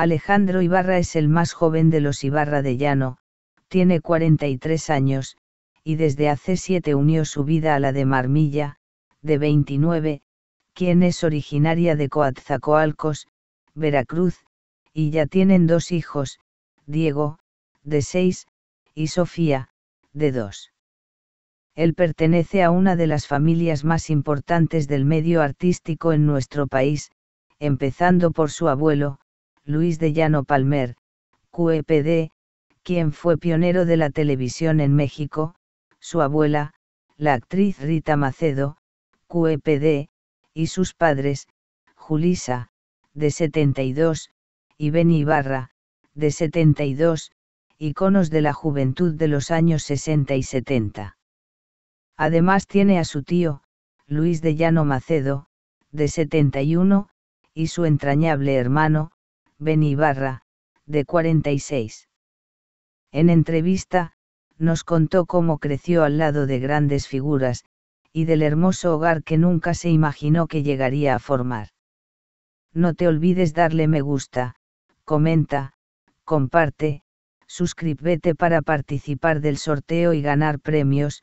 Alejandro Ibarra es el más joven de los Ibarra de Llano, tiene 43 años, y desde hace siete unió su vida a la de Marmilla, de 29, quien es originaria de Coatzacoalcos, Veracruz, y ya tienen dos hijos, Diego, de 6, y Sofía, de 2. Él pertenece a una de las familias más importantes del medio artístico en nuestro país, empezando por su abuelo, Luis de Llano Palmer, QEPD, quien fue pionero de la televisión en México, su abuela, la actriz Rita Macedo, QEPD, y sus padres, Julisa, de 72, y Ben Ibarra, de 72, iconos de la juventud de los años 60 y 70. Además tiene a su tío, Luis de Llano Macedo, de 71, y su entrañable hermano, Ibarra, de 46. En entrevista, nos contó cómo creció al lado de grandes figuras, y del hermoso hogar que nunca se imaginó que llegaría a formar. No te olvides darle me gusta, comenta, comparte, suscríbete para participar del sorteo y ganar premios,